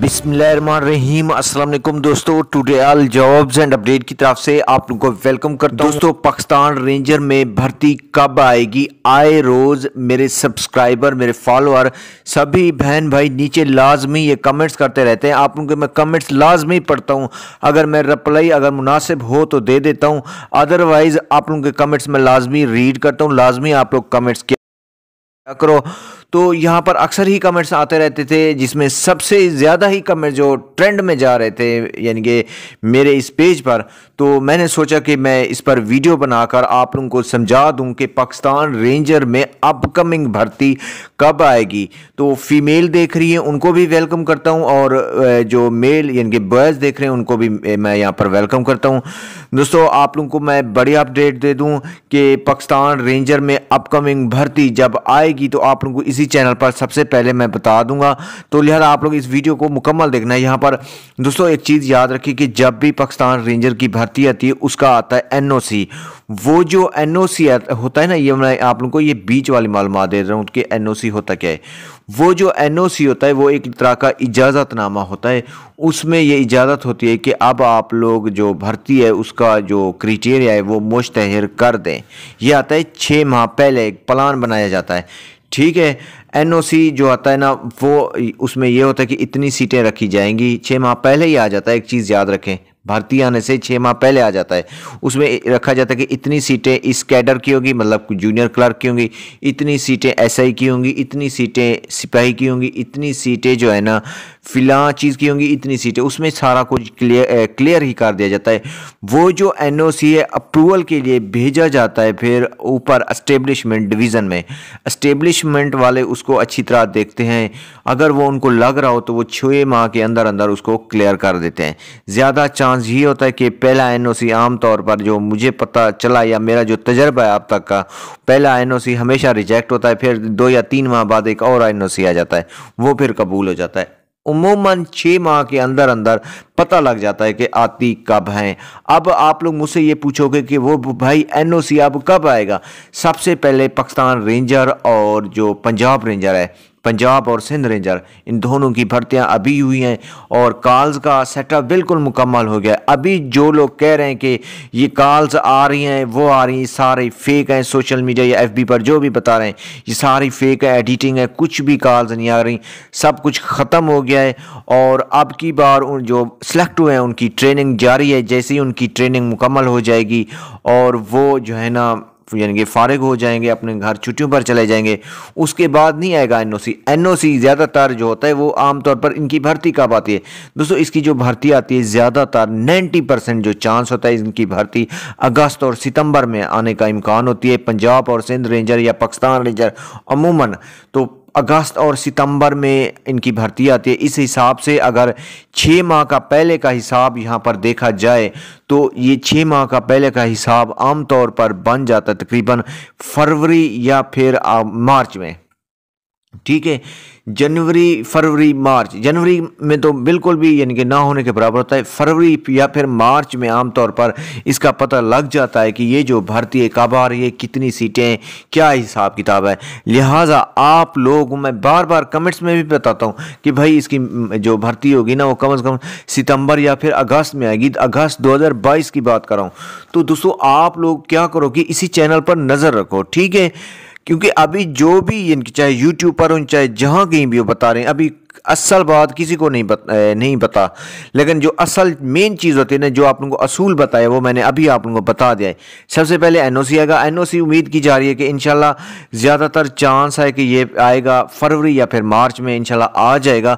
बिस्मिल्लाहिर्रहमानिर्रहीम अस्सलाम वालेकुम दोस्तों टुडे जॉब्स एंड अपडेट की तरफ से आप लोगों को वेलकम करता हूं दोस्तों पाकिस्तान रेंजर में भर्ती कब आएगी आए रोज़ मेरे सब्सक्राइबर मेरे फॉलोअर सभी बहन भाई नीचे लाजमी ये कमेंट्स करते रहते हैं आप लोगों के मैं कमेंट्स लाजमी पढ़ता हूँ अगर मैं रिप्लाई अगर मुनासिब हो तो दे देता हूँ अदरवाइज़ आप लोगों के कमेंट्स में लाजमी रीड करता हूँ लाजमी आप लोग कमेंट्स किया करो तो यहाँ पर अक्सर ही कमेंट्स आते रहते थे जिसमें सबसे ज़्यादा ही कमेंट जो ट्रेंड में जा रहे थे यानी कि मेरे इस पेज पर तो मैंने सोचा कि मैं इस पर वीडियो बनाकर आप लोगों को समझा दूं कि पाकिस्तान रेंजर में अपकमिंग भर्ती कब आएगी तो फीमेल देख रही है उनको भी वेलकम करता हूँ और जो मेल यानी कि बॉयज़ देख रहे हैं उनको भी मैं यहाँ पर वेलकम करता हूँ दोस्तों आप लोगों को मैं बड़ी अपडेट दे दूँ कि पाकिस्तान रेंजर में अपकमिंग भर्ती जब आएगी तो आप लोगों को इसी इसी चैनल पर सबसे पहले मैं बता दूंगा तो लिहाजा आप लोग इस वीडियो को मुकम्मल देखना है यहाँ पर दोस्तों एक चीज़ याद रखिए कि जब भी पाकिस्तान रेंजर की भर्ती आती है उसका आता है एन वो जो एन होता है ना ये मैं आप लोग को ये बीच वाली मालूम दे रहा हूँ कि एन होता क्या है वो जो एन होता है वो एक तरह का इजाज़तनामा होता है उसमें ये इजाज़त होती है कि अब आप लोग जो भर्ती है उसका जो क्रिटेरिया है वो मुश्तहर कर दें यह आता है छः माह पहले एक प्लान बनाया जाता है ठीक है एनओसी जो आता है ना वो उसमें यह होता है कि इतनी सीटें रखी जाएंगी छः माह पहले ही आ जाता है एक चीज़ याद रखें भर्ती आने से छः माह पहले आ जाता है उसमें रखा जाता है कि इतनी सीटें इस कैडर की होगी मतलब जूनियर क्लर्क की होंगी इतनी सीटें एसआई की होंगी इतनी सीटें सिपाही की होंगी इतनी सीटें जो है ना फिलहाल चीज़ की होंगी इतनी सीटें उसमें सारा कुछ क्लियर क्लियर ही कर दिया जाता है वो जो एन ओ सी है अप्रूवल के लिए भेजा जाता है फिर ऊपर इस्टेब्लिशमेंट डिवीज़न में इस्टेब्लिशमेंट वाले उसको अच्छी तरह देखते हैं अगर वो उनको लग रहा हो तो वो छः माह के अंदर अंदर उसको क्लियर कर देते हैं ज़्यादा चांस ये होता है कि पहला एन ओ सी आमतौर पर जो मुझे पता चला या मेरा जो तजर्बा है अब तक का पहला एन ओ सी हमेशा रिजेक्ट होता है फिर दो या तीन माह बाद एक और एन ओ सी आ जाता है वो फिर कबूल हो जाता है उमूमन छः माह के अंदर अंदर पता लग जाता है कि आती कब हैं अब आप लोग मुझसे ये पूछोगे कि वो भाई एनओसी अब कब आएगा सबसे पहले पाकिस्तान रेंजर और जो पंजाब रेंजर है पंजाब और सिंध रेंजर इन दोनों की भर्तियां अभी हुई हैं और कॉल्स का सेटअप बिल्कुल मुकम्मल हो गया अभी जो लोग कह रहे हैं कि ये कॉल्स आ रही हैं वो आ रही हैं सारे फेक हैं सोशल मीडिया या एफबी पर जो भी बता रहे हैं ये सारी फेक है एडिटिंग है कुछ भी कॉल्स नहीं आ रही सब कुछ ख़त्म हो गया है और अब की बार उन जो सिलेक्ट हुए हैं उनकी ट्रेनिंग जारी है जैसे ही उनकी ट्रेनिंग मुकम्मल हो जाएगी और वो जो है ना यानी कि फारग हो जाएंगे अपने घर छुट्टियों पर चले जाएंगे उसके बाद नहीं आएगा एनओसी एनओसी ज़्यादातर जो होता है वो आमतौर पर इनकी भर्ती कब आती है दोस्तों इसकी जो भर्ती आती है ज़्यादातर 90 परसेंट जो चांस होता है इनकी भर्ती अगस्त और सितंबर में आने का इम्कान होती है पंजाब और सिंध रेंजर या पाकिस्तान रेंजर अमूमन तो अगस्त और सितंबर में इनकी भर्ती आती है इस हिसाब से अगर छः माह का पहले का हिसाब यहाँ पर देखा जाए तो ये छः माह का पहले का हिसाब आमतौर पर बन जाता है तकरीबन फरवरी या फिर मार्च में ठीक है जनवरी फरवरी मार्च जनवरी में तो बिल्कुल भी यानी कि ना होने के बराबर होता है फरवरी या फिर मार्च में आमतौर पर इसका पता लग जाता है कि ये जो भर्ती है कब आ रही है कितनी सीटें क्या हिसाब किताब है लिहाजा आप लोग मैं बार बार कमेंट्स में भी बताता हूँ कि भाई इसकी जो भर्ती होगी ना वो कम अज़ कम सितम्बर या फिर अगस्त में आएगी अगस्त दो की बात कर रहा हूँ तो दोस्तों आप लोग क्या करो कि इसी चैनल पर नज़र रखो ठीक है क्योंकि अभी जो भी चाहे यूट्यूब पर हो चाहे जहाँ कहीं भी हो बता रहे हैं अभी असल बात किसी को नहीं बता नहीं पता लेकिन जो असल मेन चीज़ होती है ना जो आप लोगों को असूल बताया वो मैंने अभी आप लोगों को बता दिया है सबसे पहले एन ओ सी आएगा एन ओ सी उम्मीद की जा रही है कि इन ज़्यादातर चांस है कि ये आएगा फरवरी या फिर मार्च में इनशाला आ जाएगा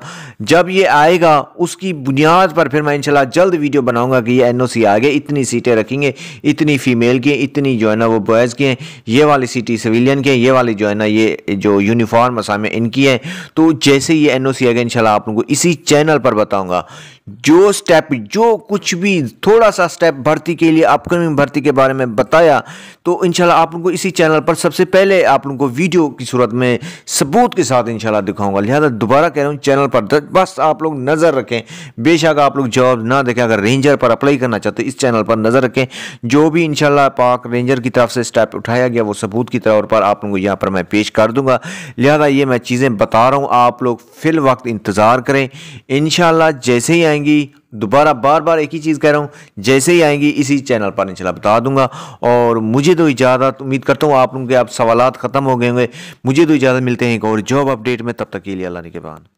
जब ये आएगा उसकी बुनियाद पर फिर मैं इनशाला जल्द वीडियो बनाऊँगा कि ये एन ओ सी आगे इतनी सीटें रखेंगे इतनी फ़ीमेल की इतनी जो है ना वो बॉयज़ की हैं ये वाली सीटी सिविलियन की हैं ये वाली जो है ना ये जो यूनिफॉर्म असाम इनकी है तो जैसे ये एन ओ सी किया गया इंशाल्लाह आप लोगों को इसी चैनल पर बताऊंगा जो स्टेप जो कुछ भी थोड़ा सा स्टेप भर्ती के लिए अपकमिंग भर्ती के बारे में बताया तो इंशाल्लाह आप लोग को इसी चैनल पर सबसे पहले आप लोग को वीडियो की सूरत में सबूत के साथ इंशाल्लाह दिखाऊंगा लिहाजा दोबारा कह रहा हूँ चैनल पर बस आप लोग नज़र रखें बेशक आप लोग जॉब ना देखें अगर रेंजर पर अप्लाई करना चाहते इस चैनल पर नज़र रखें जो भी इंशाल्लाह पाक रेंजर की तरफ से स्टेप उठाया गया वो सबूत की तौर पर आप लोगों को यहाँ पर मैं पेश कर दूँगा लिहाजा ये मैं चीज़ें बता रहा हूँ आप लोग फिल वक्त इंतज़ार करें इन जैसे ही आएंगी दोबारा बार बार एक ही चीज़ कह रहा हूँ जैसे ही आएंगी इसी चैनल पर इंशाल्लाह बता दूंगा और मुझे तो इजाज़त उम्मीद करता हूँ आप के आप सवाल ख़त्म हो गए होंगे मुझे तो इजाज़त मिलते हैं एक और जॉब अपडेट में तब तक के लिए अल्लाह के बाद